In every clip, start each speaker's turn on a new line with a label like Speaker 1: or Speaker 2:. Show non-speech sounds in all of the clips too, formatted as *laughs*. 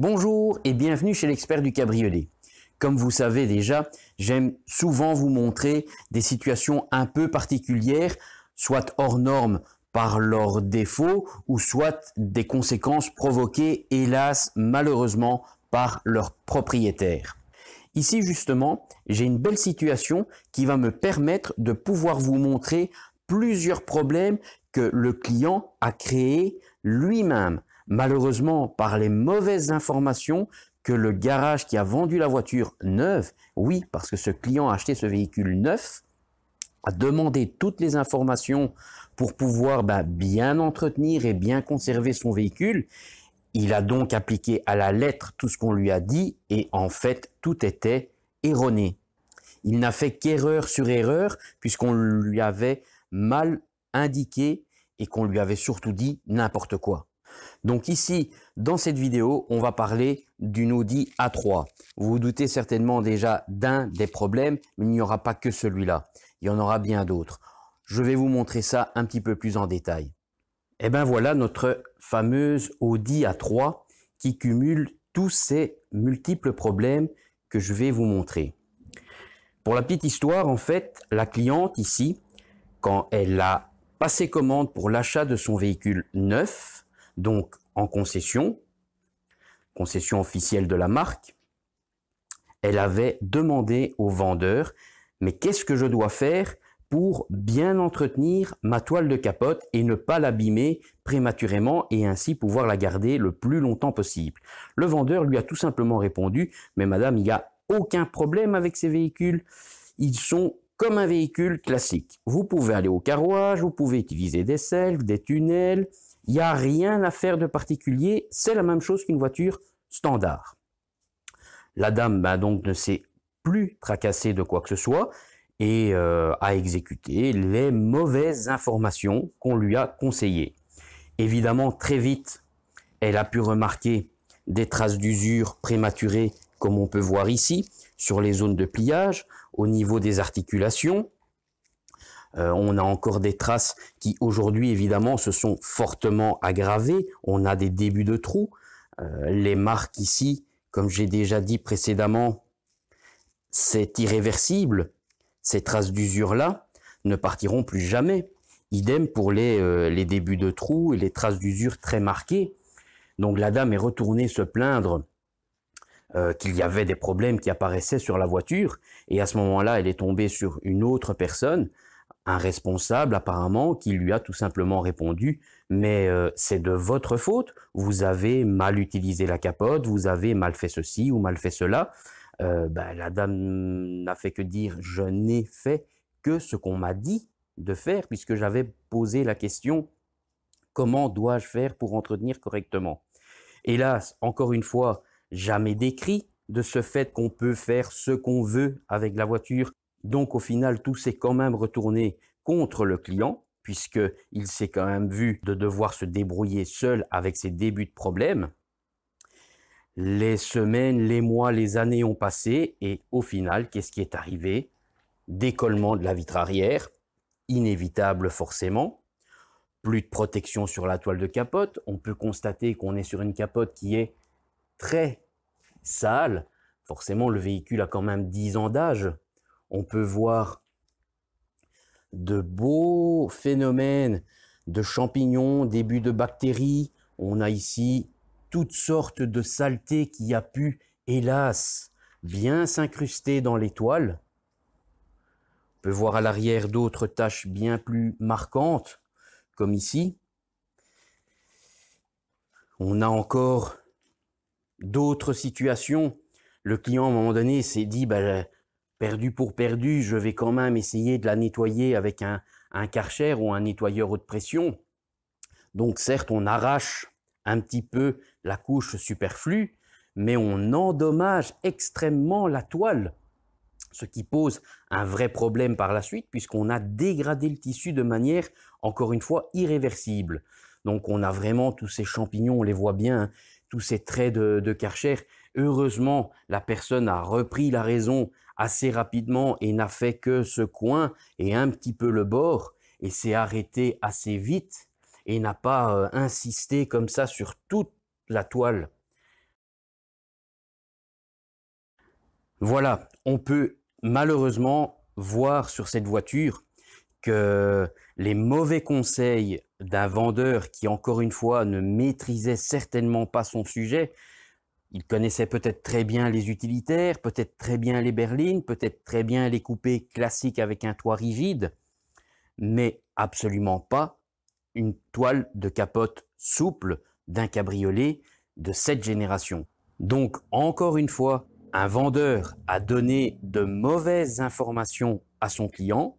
Speaker 1: Bonjour et bienvenue chez l'expert du cabriolet. Comme vous savez déjà, j'aime souvent vous montrer des situations un peu particulières, soit hors normes par leurs défauts ou soit des conséquences provoquées, hélas, malheureusement, par leurs propriétaires. Ici, justement, j'ai une belle situation qui va me permettre de pouvoir vous montrer plusieurs problèmes que le client a créé lui-même malheureusement par les mauvaises informations que le garage qui a vendu la voiture neuve, oui, parce que ce client a acheté ce véhicule neuf, a demandé toutes les informations pour pouvoir bah, bien entretenir et bien conserver son véhicule. Il a donc appliqué à la lettre tout ce qu'on lui a dit et en fait tout était erroné. Il n'a fait qu'erreur sur erreur puisqu'on lui avait mal indiqué et qu'on lui avait surtout dit n'importe quoi. Donc ici, dans cette vidéo, on va parler d'une Audi A3. Vous vous doutez certainement déjà d'un des problèmes, mais il n'y aura pas que celui-là. Il y en aura bien d'autres. Je vais vous montrer ça un petit peu plus en détail. Et eh bien voilà notre fameuse Audi A3 qui cumule tous ces multiples problèmes que je vais vous montrer. Pour la petite histoire, en fait, la cliente ici, quand elle a passé commande pour l'achat de son véhicule neuf, donc en concession, concession officielle de la marque, elle avait demandé au vendeur, mais qu'est-ce que je dois faire pour bien entretenir ma toile de capote et ne pas l'abîmer prématurément et ainsi pouvoir la garder le plus longtemps possible. Le vendeur lui a tout simplement répondu, mais madame, il n'y a aucun problème avec ces véhicules. Ils sont comme un véhicule classique. Vous pouvez aller au carrouage, vous pouvez utiliser des selves, des tunnels, il n'y a rien à faire de particulier, c'est la même chose qu'une voiture standard. La dame ben, donc ne s'est plus tracassée de quoi que ce soit et euh, a exécuté les mauvaises informations qu'on lui a conseillées. Évidemment, très vite, elle a pu remarquer des traces d'usure prématurées, comme on peut voir ici, sur les zones de pliage, au niveau des articulations, euh, on a encore des traces qui aujourd'hui évidemment se sont fortement aggravées. On a des débuts de trous. Euh, les marques ici, comme j'ai déjà dit précédemment, c'est irréversible. Ces traces d'usure-là ne partiront plus jamais. Idem pour les, euh, débuts de trous et les traces d'usure très marquées. Donc la dame est retournée se plaindre qu'il y avait des problèmes qui apparaissaient sur la voiture. Et à ce moment-là, elle est tombée sur une autre personne un responsable apparemment qui lui a tout simplement répondu mais euh, c'est de votre faute, vous avez mal utilisé la capote, vous avez mal fait ceci ou mal fait cela. Euh, bah, la dame n'a fait que dire je n'ai fait que ce qu'on m'a dit de faire puisque j'avais posé la question comment dois-je faire pour entretenir correctement. Hélas, encore une fois, jamais décrit de ce fait qu'on peut faire ce qu'on veut avec la voiture donc au final, tout s'est quand même retourné contre le client, puisqu'il s'est quand même vu de devoir se débrouiller seul avec ses débuts de problèmes. Les semaines, les mois, les années ont passé et au final, qu'est-ce qui est arrivé Décollement de la vitre arrière, inévitable forcément. Plus de protection sur la toile de capote. On peut constater qu'on est sur une capote qui est très sale. Forcément, le véhicule a quand même 10 ans d'âge on peut voir de beaux phénomènes de champignons, début de bactéries. On a ici toutes sortes de saletés qui a pu, hélas, bien s'incruster dans l'étoile. On peut voir à l'arrière d'autres taches bien plus marquantes, comme ici. On a encore d'autres situations. Le client, à un moment donné, s'est dit, ben, perdu pour perdu, je vais quand même essayer de la nettoyer avec un, un karcher ou un nettoyeur haute pression. Donc certes, on arrache un petit peu la couche superflue, mais on endommage extrêmement la toile, ce qui pose un vrai problème par la suite puisqu'on a dégradé le tissu de manière, encore une fois, irréversible. Donc on a vraiment tous ces champignons, on les voit bien, hein, tous ces traits de, de karcher. Heureusement, la personne a repris la raison, assez rapidement et n'a fait que ce coin et un petit peu le bord et s'est arrêté assez vite et n'a pas euh, insisté comme ça sur toute la toile. Voilà, on peut malheureusement voir sur cette voiture que les mauvais conseils d'un vendeur qui, encore une fois, ne maîtrisait certainement pas son sujet, il connaissait peut-être très bien les utilitaires, peut-être très bien les berlines, peut-être très bien les coupés classiques avec un toit rigide, mais absolument pas une toile de capote souple d'un cabriolet de cette génération. Donc, encore une fois, un vendeur a donné de mauvaises informations à son client.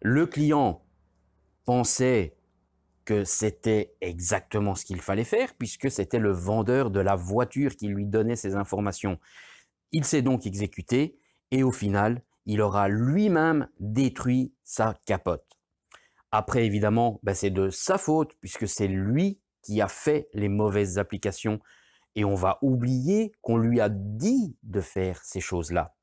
Speaker 1: Le client pensait c'était exactement ce qu'il fallait faire, puisque c'était le vendeur de la voiture qui lui donnait ces informations. Il s'est donc exécuté, et au final, il aura lui-même détruit sa capote. Après, évidemment, ben, c'est de sa faute, puisque c'est lui qui a fait les mauvaises applications, et on va oublier qu'on lui a dit de faire ces choses-là.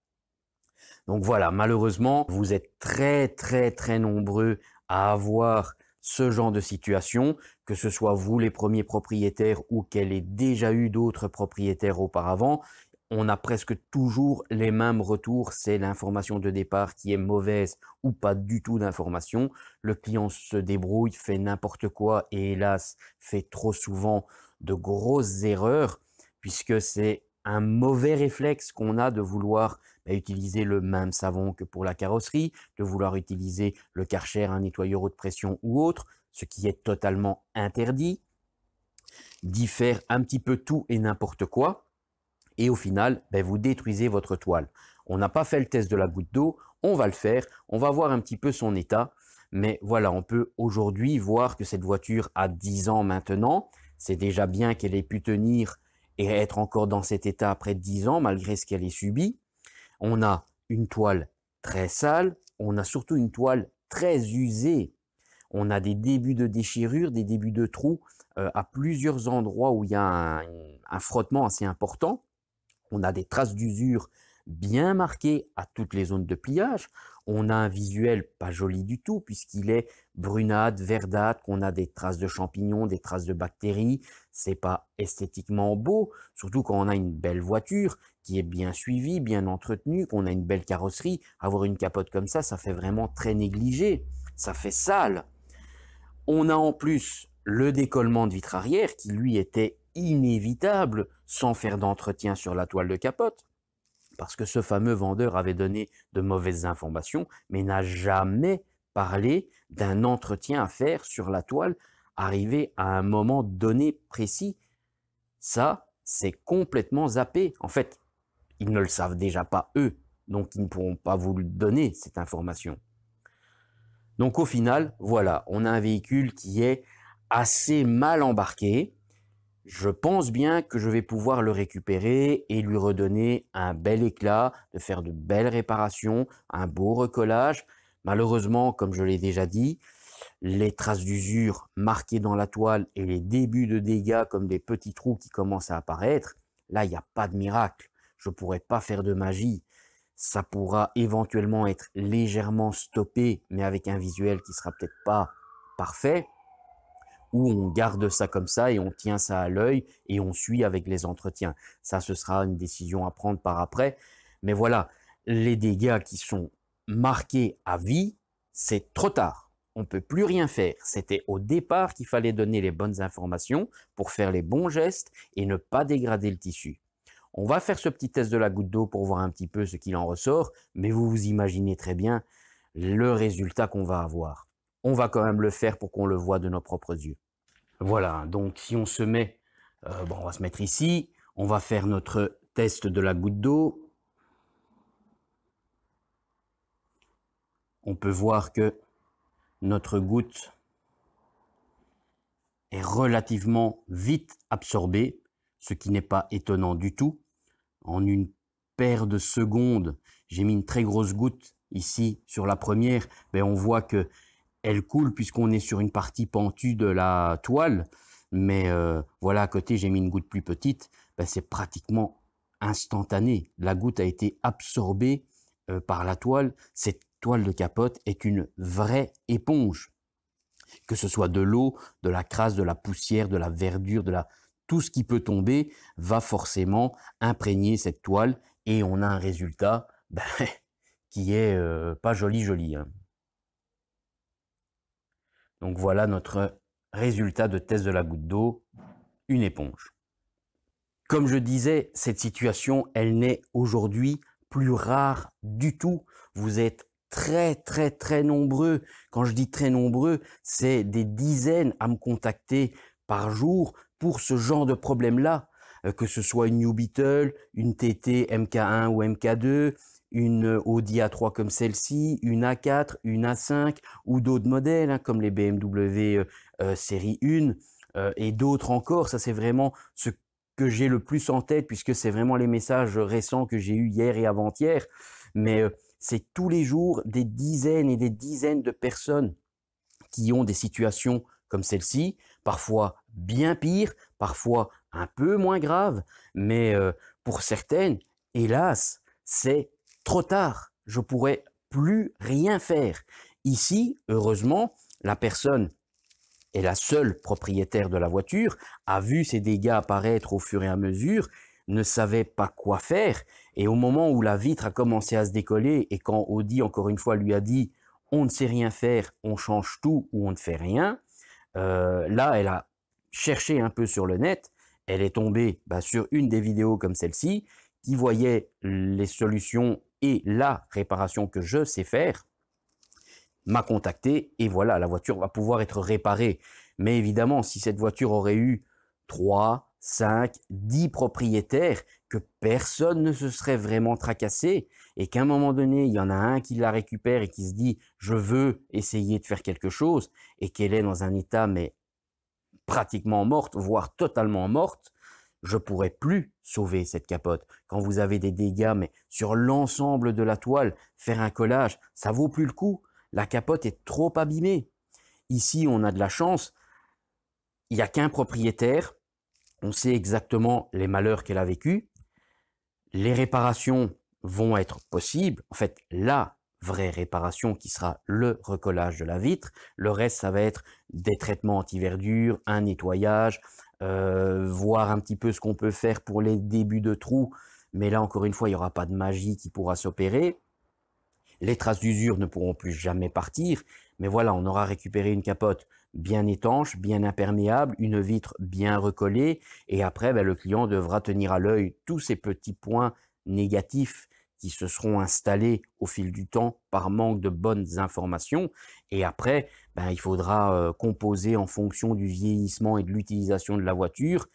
Speaker 1: Donc voilà, malheureusement, vous êtes très très très nombreux à avoir ce genre de situation, que ce soit vous les premiers propriétaires ou qu'elle ait déjà eu d'autres propriétaires auparavant, on a presque toujours les mêmes retours. C'est l'information de départ qui est mauvaise ou pas du tout d'information. Le client se débrouille, fait n'importe quoi et hélas fait trop souvent de grosses erreurs puisque c'est un mauvais réflexe qu'on a de vouloir bah, utiliser le même savon que pour la carrosserie, de vouloir utiliser le Karcher, un nettoyeur haute pression ou autre, ce qui est totalement interdit, d'y faire un petit peu tout et n'importe quoi, et au final, bah, vous détruisez votre toile. On n'a pas fait le test de la goutte d'eau, on va le faire, on va voir un petit peu son état, mais voilà, on peut aujourd'hui voir que cette voiture a 10 ans maintenant, c'est déjà bien qu'elle ait pu tenir et être encore dans cet état après dix ans, malgré ce qu'elle est subi. On a une toile très sale, on a surtout une toile très usée. On a des débuts de déchirures, des débuts de trous euh, à plusieurs endroits où il y a un frottement assez important. On a des traces d'usure bien marquées à toutes les zones de pliage. On a un visuel pas joli du tout, puisqu'il est brunade, verdâtre, qu'on a des traces de champignons, des traces de bactéries. C'est pas esthétiquement beau, surtout quand on a une belle voiture qui est bien suivie, bien entretenue, qu'on a une belle carrosserie. Avoir une capote comme ça, ça fait vraiment très négligé. Ça fait sale. On a en plus le décollement de vitre arrière qui lui était inévitable sans faire d'entretien sur la toile de capote parce que ce fameux vendeur avait donné de mauvaises informations, mais n'a jamais parlé d'un entretien à faire sur la toile, arrivé à un moment donné précis. Ça, c'est complètement zappé. En fait, ils ne le savent déjà pas eux, donc ils ne pourront pas vous donner, cette information. Donc au final, voilà, on a un véhicule qui est assez mal embarqué, je pense bien que je vais pouvoir le récupérer et lui redonner un bel éclat, de faire de belles réparations, un beau recollage. Malheureusement, comme je l'ai déjà dit, les traces d'usure marquées dans la toile et les débuts de dégâts comme des petits trous qui commencent à apparaître, là, il n'y a pas de miracle. Je ne pourrais pas faire de magie. Ça pourra éventuellement être légèrement stoppé, mais avec un visuel qui sera peut-être pas parfait. Où on garde ça comme ça et on tient ça à l'œil et on suit avec les entretiens. Ça, ce sera une décision à prendre par après. Mais voilà, les dégâts qui sont marqués à vie, c'est trop tard. On ne peut plus rien faire. C'était au départ qu'il fallait donner les bonnes informations pour faire les bons gestes et ne pas dégrader le tissu. On va faire ce petit test de la goutte d'eau pour voir un petit peu ce qu'il en ressort, mais vous vous imaginez très bien le résultat qu'on va avoir. On va quand même le faire pour qu'on le voit de nos propres yeux. Voilà, donc si on se met, euh, on va se mettre ici, on va faire notre test de la goutte d'eau. On peut voir que notre goutte est relativement vite absorbée, ce qui n'est pas étonnant du tout. En une paire de secondes, j'ai mis une très grosse goutte ici sur la première, mais ben, on voit que elle coule puisqu'on est sur une partie pentue de la toile, mais euh, voilà, à côté, j'ai mis une goutte plus petite, ben, c'est pratiquement instantané. La goutte a été absorbée euh, par la toile. Cette toile de capote est une vraie éponge. Que ce soit de l'eau, de la crasse, de la poussière, de la verdure, de la... tout ce qui peut tomber va forcément imprégner cette toile et on a un résultat ben, *laughs* qui est euh, pas joli joli. Hein. Donc voilà notre résultat de test de la goutte d'eau, une éponge. Comme je disais, cette situation, elle n'est aujourd'hui plus rare du tout. Vous êtes très très très nombreux. Quand je dis très nombreux, c'est des dizaines à me contacter par jour pour ce genre de problème-là, euh, que ce soit une New Beetle, une TT MK1 ou MK2, une Audi A3 comme celle-ci, une A4, une A5 ou d'autres modèles hein, comme les BMW euh, euh, série 1 euh, et d'autres encore. Ça, c'est vraiment ce que j'ai le plus en tête puisque c'est vraiment les messages récents que j'ai eu hier et avant-hier. Mais c'est tous les jours des dizaines et des dizaines de personnes qui ont des situations comme celle-ci, parfois bien pires, parfois un peu moins graves, mais pour certaines, hélas, c'est trop tard, je pourrais plus rien faire. Ici, heureusement, la personne est la seule propriétaire de la voiture, a vu ses dégâts apparaître au fur et à mesure, ne savait pas quoi faire, et au moment où la vitre a commencé à se décoller, et quand Audi, encore une fois, lui a dit « on ne sait rien faire, on change tout ou on ne fait rien euh, là, elle a cherché un peu sur le net, elle est tombée bah, sur une des vidéos comme celle-ci, qui voyait les solutions et la réparation que je sais faire m'a contacté et voilà, la voiture va pouvoir être réparée. Mais évidemment, si cette voiture aurait eu 3, 5, 10 propriétaires, que personne ne se serait vraiment tracassé et qu'à un moment donné, il y en a un qui la récupère et qui se dit je veux essayer de faire quelque chose et qu'elle est dans un état mais pratiquement morte, voire totalement morte, je pourrais plus sauver cette capote. Quand vous avez des dégâts, mais sur l'ensemble de la toile, faire un collage, ça vaut plus le coup. La capote est trop abîmée. Ici, on a de la chance. Il n'y a qu'un propriétaire. On sait exactement les malheurs qu'elle a vécus. Les réparations vont être possibles. En fait, la vraie réparation qui sera le recollage de la vitre. Le reste, ça va être des traitements anti-verdure, un nettoyage, euh, voir un petit peu ce qu'on peut faire pour les débuts de trous. Mais là, encore une fois, il n'y aura pas de magie qui pourra s'opérer. Les traces d'usure ne pourront plus jamais partir. Mais voilà, on aura récupéré une capote bien étanche, bien imperméable, une vitre bien recollée. Et après, ben, le client devra tenir à l'œil tous ces petits points négatifs qui se seront installés au fil du temps par manque de bonnes informations. Et après, bah, il faudra composer en fonction du vieillissement et de l'utilisation de la voiture,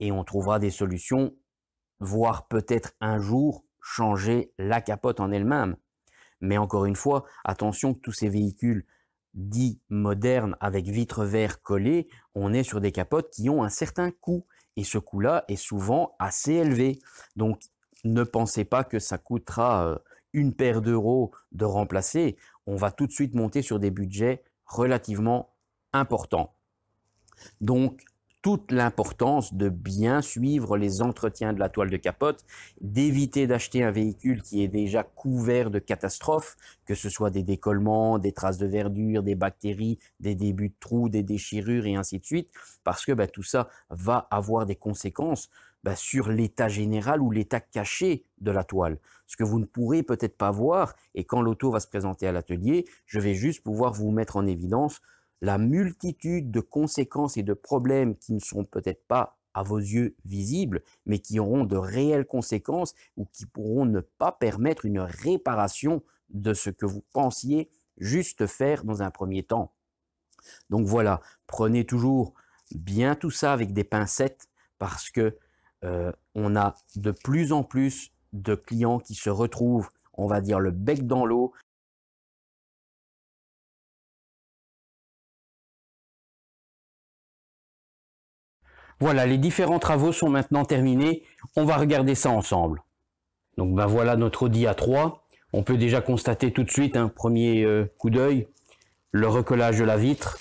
Speaker 1: et on trouvera des solutions, voire peut-être un jour changer la capote en elle-même. Mais encore une fois, attention que tous ces véhicules dits modernes avec vitres vertes collées, on est sur des capotes qui ont un certain coût, et ce coût-là est souvent assez élevé. Donc ne pensez pas que ça coûtera une paire d'euros de remplacer, on va tout de suite monter sur des budgets relativement important. Donc, toute l'importance de bien suivre les entretiens de la toile de capote, d'éviter d'acheter un véhicule qui est déjà couvert de catastrophes, que ce soit des décollements, des traces de verdure, des bactéries, des débuts de trous, des déchirures et ainsi de suite, parce que ben, tout ça va avoir des conséquences bah, sur l'état général ou l'état caché de la toile. Ce que vous ne pourrez peut-être pas voir, et quand l'auto va se présenter à l'atelier, je vais juste pouvoir vous mettre en évidence la multitude de conséquences et de problèmes qui ne sont peut-être pas à vos yeux visibles, mais qui auront de réelles conséquences ou qui pourront ne pas permettre une réparation de ce que vous pensiez juste faire dans un premier temps. Donc voilà, prenez toujours bien tout ça avec des pincettes parce que euh, on a de plus en plus de clients qui se retrouvent, on va dire, le bec dans l'eau. Voilà, les différents travaux sont maintenant terminés. On va regarder ça ensemble. Donc ben voilà notre Audi A3. On peut déjà constater tout de suite un hein, premier euh, coup d'œil le recollage de la vitre,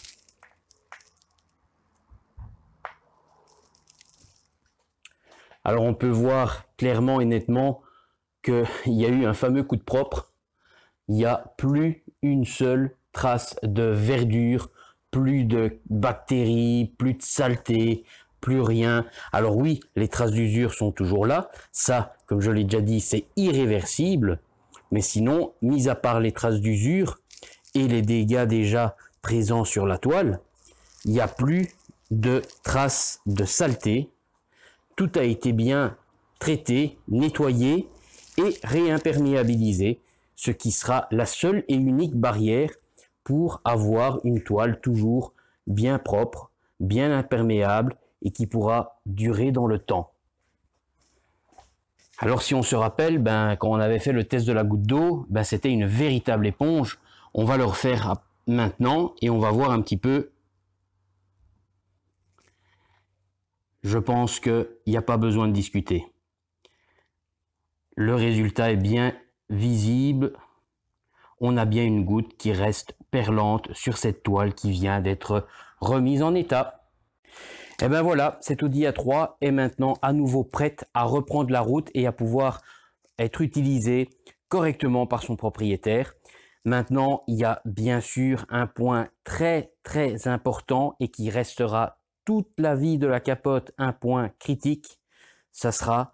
Speaker 1: Alors on peut voir clairement et nettement qu'il *laughs* y a eu un fameux coup de propre. Il n'y a plus une seule trace de verdure, plus de bactéries, plus de saleté, plus rien. Alors oui, les traces d'usure sont toujours là. Ça, comme je l'ai déjà dit, c'est irréversible. Mais sinon, mis à part les traces d'usure et les dégâts déjà présents sur la toile, il n'y a plus de traces de saleté, tout a été bien traité, nettoyé et réimperméabilisé, ce qui sera la seule et unique barrière pour avoir une toile toujours bien propre, bien imperméable et qui pourra durer dans le temps. Alors si on se rappelle, ben, quand on avait fait le test de la goutte d'eau, ben, c'était une véritable éponge. On va le refaire maintenant et on va voir un petit peu je pense qu'il n'y a pas besoin de discuter. Le résultat est bien visible. On a bien une goutte qui reste perlante sur cette toile qui vient d'être remise en état. Eh ben et bien voilà, cette Audi A3 est maintenant à nouveau prête à reprendre la route et à pouvoir être utilisée correctement par son propriétaire. Maintenant, il y a bien sûr un point très très important et qui restera toute la vie de la capote un point critique, ça sera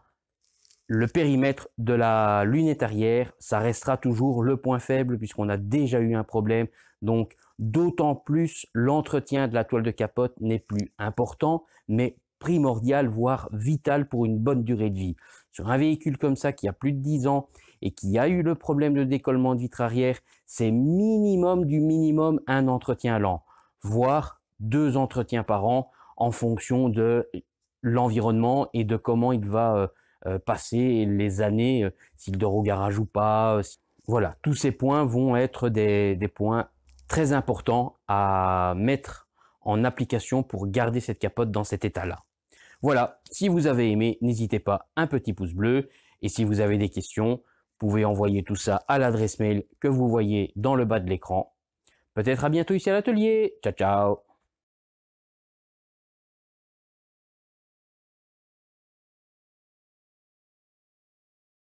Speaker 1: le périmètre de la lunette arrière, ça restera toujours le point faible puisqu'on a déjà eu un problème. Donc d'autant plus l'entretien de la toile de capote n'est plus important, mais primordial, voire vital pour une bonne durée de vie. Sur un véhicule comme ça qui a plus de 10 ans et qui a eu le problème de décollement de vitre arrière, c'est minimum du minimum un entretien lent, voire deux entretiens par an en fonction de l'environnement et de comment il va euh, euh, passer les années, euh, s'il dort au garage ou pas. Voilà, tous ces points vont être des, points très importants à mettre en application pour garder cette capote dans cet état-là. Voilà, si vous avez aimé, n'hésitez pas, un petit pouce bleu. Et si vous avez des questions, vous pouvez envoyer tout ça à l'adresse mail que vous voyez dans le bas de l'écran. Peut-être à bientôt ici à l'atelier. Ciao, ciao